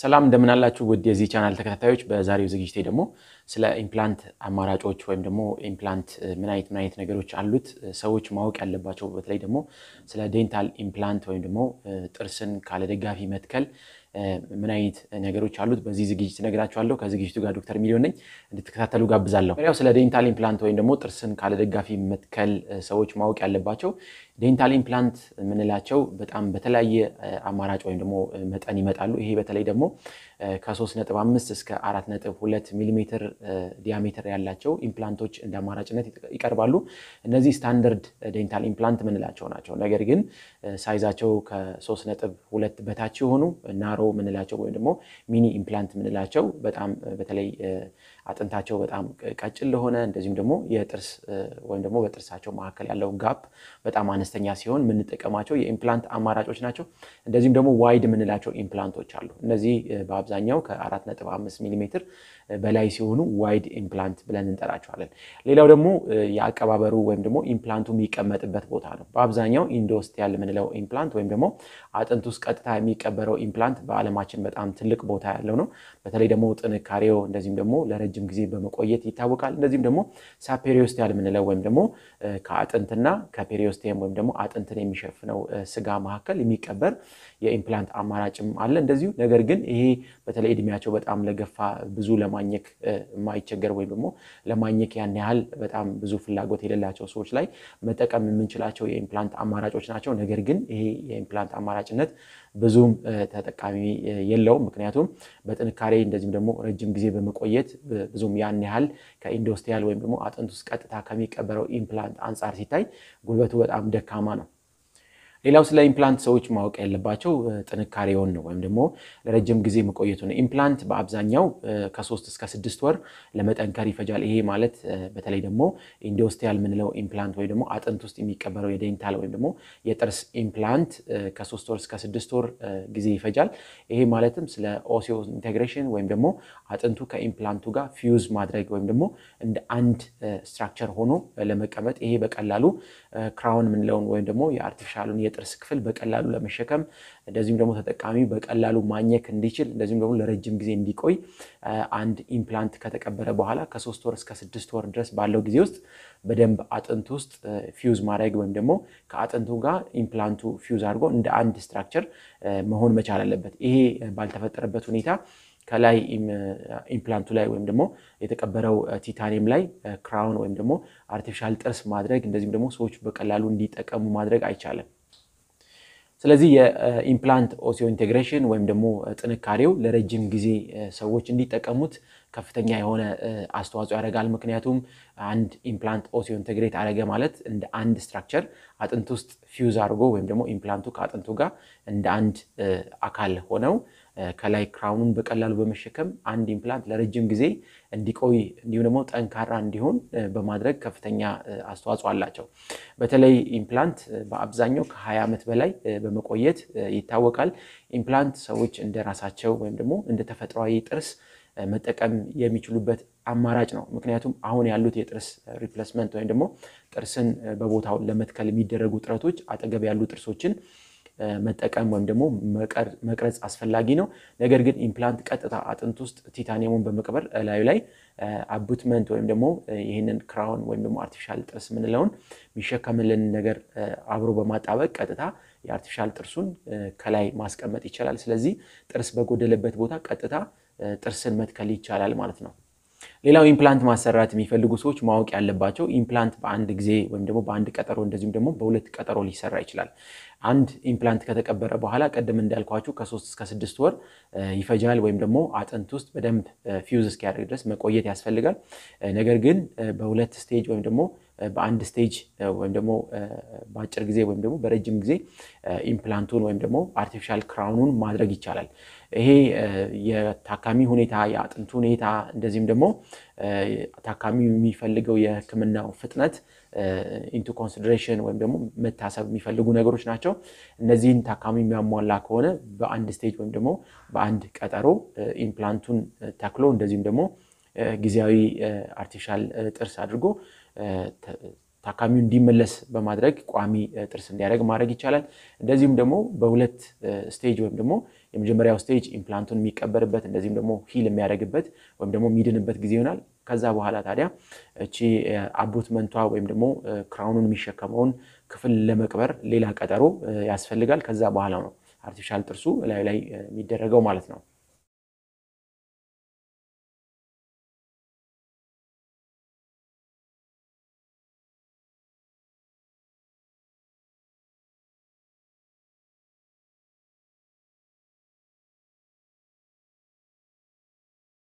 ሰላም እንደምናላችሁ ውድ የዚህ ቻናል ተከታታዮች። በዛሬው ዝግጅቴ ደግሞ ስለ ኢምፕላንት አማራጮች ወይም ደግሞ ኢምፕላንት ምን አይነት ምን አይነት ነገሮች አሉት ሰዎች ማወቅ ያለባቸው በተለይ ደግሞ ስለ ዴንታል ኢምፕላንት ወይም ደግሞ ጥርስን ካለ ደጋፊ መትከል ምን አይነት ነገሮች አሉት በዚህ ዝግጅት እነግራችኋለሁ። ከዝግጅቱ ጋር ዶክተር ሚሊዮን ነኝ እንድትከታተሉ ጋብዛለሁ። ያው ስለ ዴንታል ኢምፕላንት ወይም ደግሞ ጥርስን ካለ ደጋፊ መትከል ሰዎች ማወቅ ያለባቸው ዴንታል ኢምፕላንት የምንላቸው በጣም በተለያየ አማራጭ ወይም ደግሞ መጠን ይመጣሉ። ይሄ በተለይ ደግሞ ከ3.5 እስከ 4.2 ሚሊሜትር ዲያሜትር ያላቸው ኢምፕላንቶች እንደ አማራጭነት ይቀርባሉ። እነዚህ ስታንደርድ ዴንታል ኢምፕላንት ምንላቸው ናቸው። ነገር ግን ሳይዛቸው ከ3.2 በታች የሆኑ ናሮ ምንላቸው ወይም ደግሞ ሚኒ ኢምፕላንት ምንላቸው በጣም በተለይ አጥንታቸው በጣም ቀጭን ለሆነ እንደዚሁም ደግሞ የጥርስ ወይም ደግሞ በጥርሳቸው መካከል ያለው ጋፕ በጣም አነስተኛ ሲሆን የምንጠቀማቸው የኢምፕላንት አማራጮች ናቸው። እንደዚሁም ደግሞ ዋይድ ምንላቸው ኢምፕላንቶች አሉ። እነዚህ በአብዛኛው ከ4.5 ሚሜ በላይ ሲሆኑ ዋይድ ኢምፕላንት ብለን እንጠራቸዋለን። ሌላው ደግሞ የአቀባበሩ ወይም ደግሞ ኢምፕላንቱ የሚቀመጥበት ቦታ ነው። በአብዛኛው ኢንዶስቲያል የምንለው ኢምፕላንት ወይም ደግሞ አጥንት ውስጥ ቀጥታ የሚቀበረው ኢምፕላንት በዓለማችን በጣም ትልቅ ቦታ ያለው ነው። በተለይ ደግሞ ጥንካሬው እንደዚሁም ደግሞ ለረጅም ጊዜ በመቆየት ይታወቃል። እንደዚሁም ደግሞ ሳፔሪዮስቲያል የምንለው ወይም ደግሞ ከአጥንትና ከፔሪዮስቲየም ወይም ደግሞ አጥንትን የሚሸፍነው ስጋ መካከል የሚቀበር የኢምፕላንት አማራጭም አለ እንደዚሁ ነገር ግን ይሄ በተለይ እድሜያቸው በጣም ለገፋ ብዙ ለማኘክ የማይቸገር ወይም ደግሞ ለማኘክ ያን ያህል በጣም ብዙ ፍላጎት የሌላቸው ሰዎች ላይ መጠቀም የምንችላቸው የኢምፕላንት አማራጮች ናቸው። ነገር ግን ይሄ የኢምፕላንት አማራጭነት ብዙም ተጠቃሚ የለውም። ምክንያቱም በጥንካሬ እንደዚህም ደግሞ ረጅም ጊዜ በመቆየት ብዙም ያን ያህል ከኢንዶስቲያል ወይም ደግሞ አጥንት ውስጥ ቀጥታ ከሚቀበረው ኢምፕላንት አንጻር ሲታይ ጉልበቱ በጣም ደካማ ነው። ሌላው ስለ ኢምፕላንት ሰዎች ማወቅ ያለባቸው ጥንካሬውን ነው፣ ወይም ደግሞ ለረጅም ጊዜ መቆየቱ ነው። ኢምፕላንት በአብዛኛው ከሶስት እስከ ስድስት ወር ለመጠንከር ይፈጃል። ይሄ ማለት በተለይ ደግሞ ኢንዶስቲያል የምንለው ኢምፕላንት ወይ ደግሞ አጥንት ውስጥ የሚቀበረው የዴንታል ወይም ደግሞ የጥርስ ኢምፕላንት ከሶስት ወር እስከ ስድስት ወር ጊዜ ይፈጃል። ይሄ ማለትም ስለ ኦሲዮ ኢንቴግሬሽን ወይም ደግሞ አጥንቱ ከኢምፕላንቱ ጋር ፊውዝ ማድረግ ወይም ደግሞ እንደ አንድ ስትራክቸር ሆኖ ለመቀመጥ ይሄ በቀላሉ ክራውን የምንለውን ወይም ደግሞ የአርቲፊሻሉን የጥርስ ክፍል በቀላሉ ለመሸከም እንደዚሁም ደግሞ ተጠቃሚው በቀላሉ ማኘክ እንዲችል እንደዚሁም ደግሞ ለረጅም ጊዜ እንዲቆይ አንድ ኢምፕላንት ከተቀበረ በኋላ ከሶስት ወር እስከ ስድስት ወር ድረስ ባለው ጊዜ ውስጥ በደንብ አጥንት ውስጥ ፊውዝ ማድረግ ወይም ደግሞ ከአጥንቱ ጋር ኢምፕላንቱ ፊውዝ አድርጎ እንደ አንድ ስትራክቸር መሆን መቻል አለበት። ይሄ ባልተፈጠረበት ሁኔታ ከላይ ኢምፕላንቱ ላይ ወይም ደግሞ የተቀበረው ቲታኒየም ላይ ክራውን ወይም ደግሞ አርቲፊሻል ጥርስ ማድረግ እንደዚሁም ደግሞ ሰዎች በቀላሉ እንዲጠቀሙ ማድረግ አይቻልም። ስለዚህ የኢምፕላንት ኦሲዮ ኢንቴግሬሽን ወይም ደግሞ ጥንካሬው ለረጅም ጊዜ ሰዎች እንዲጠቀሙት ከፍተኛ የሆነ አስተዋጽኦ ያደርጋል። ምክንያቱም አንድ ኢምፕላንት ኦሲዮ ኢንቴግሬት አደረገ ማለት እንደ አንድ ስትራክቸር አጥንት ውስጥ ፊውዝ አድርጎ ወይም ደግሞ ኢምፕላንቱ ከአጥንቱ ጋር እንደ አንድ አካል ሆነው ከላይ ክራውኑን በቀላሉ በመሸከም አንድ ኢምፕላንት ለረጅም ጊዜ እንዲቆይ እንዲሁም ደግሞ ጠንካራ እንዲሆን በማድረግ ከፍተኛ አስተዋጽኦ አላቸው። በተለይ ኢምፕላንት በአብዛኛው ከ20 ዓመት በላይ በመቆየት ይታወቃል። ኢምፕላንት ሰዎች እንደ ራሳቸው ወይም ደግሞ እንደ ተፈጥሯዊ ጥርስ መጠቀም የሚችሉበት አማራጭ ነው። ምክንያቱም አሁን ያሉት የጥርስ ሪፕሌስመንት ወይም ደግሞ ጥርስን በቦታው ለመትከል የሚደረጉ ጥረቶች አጠገብ ያሉ ጥርሶችን መጠቀም ወይም ደግሞ መቅረጽ አስፈላጊ ነው። ነገር ግን ኢምፕላንት ቀጥታ አጥንት ውስጥ ቲታኒየሙን በመቅበር እላዩ ላይ አቡትመንት ወይም ደግሞ ይህንን ክራውን ወይም ደግሞ አርቲፊሻል ጥርስ የምንለውን የሚሸከምልን ነገር አብሮ በማጣበቅ ቀጥታ የአርቲፊሻል ጥርሱን ከላይ ማስቀመጥ ይቻላል። ስለዚህ ጥርስ በጎደለበት ቦታ ቀጥታ ጥርስን መትከል ይቻላል ማለት ነው። ሌላው ኢምፕላንት ማሰራት የሚፈልጉ ሰዎች ማወቅ ያለባቸው ኢምፕላንት በአንድ ጊዜ ወይም ደግሞ በአንድ ቀጠሮ እንደዚሁም ደግሞ በሁለት ቀጠሮ ሊሰራ ይችላል። አንድ ኢምፕላንት ከተቀበረ በኋላ ቀደም እንዳልኳችሁ ከሶስት እስከ ስድስት ወር ይፈጃል፣ ወይም ደግሞ አጥንት ውስጥ በደንብ ፊውዝ እስኪያደርግ ድረስ መቆየት ያስፈልጋል። ነገር ግን በሁለት ስቴጅ ወይም ደግሞ በአንድ ስቴጅ ወይም ደግሞ በአጭር ጊዜ ወይም ደግሞ በረጅም ጊዜ ኢምፕላንቱን ወይም ደግሞ አርቲፊሻል ክራውኑን ማድረግ ይቻላል። ይሄ የታካሚ ሁኔታ፣ የአጥንቱ ሁኔታ እንደዚህም ደግሞ ታካሚ የሚፈልገው የሕክምናው ፍጥነት ኢንቱ ኮንሲደሬሽን ወይም ደግሞ መታሰብ የሚፈልጉ ነገሮች ናቸው። እነዚህን ታካሚ የሚያሟላ ከሆነ በአንድ ስቴጅ ወይም ደግሞ በአንድ ቀጠሮ ኢምፕላንቱን ተክሎ እንደዚሁም ደግሞ ጊዜያዊ አርቲፊሻል ጥርስ አድርጎ ታካሚው እንዲመለስ በማድረግ ቋሚ ጥርስ እንዲያደርግ ማድረግ ይቻላል። እንደዚሁም ደግሞ በሁለት ስቴጅ ወይም ደግሞ የመጀመሪያው ስቴጅ ኢምፕላንቱን የሚቀበርበት እንደዚሁም ደግሞ ሂል የሚያደርግበት ወይም ደግሞ የሚድንበት ጊዜ ይሆናል። ከዛ በኋላ ታዲያ እቺ መንቷ ወይም ደግሞ ክራውኑን የሚሸከመውን ክፍል ለመቅበር ሌላ ቀጠሮ ያስፈልጋል። ከዛ በኋላ ነው አርቲፊሻል ጥርሱ ላዩ ላይ የሚደረገው ማለት ነው።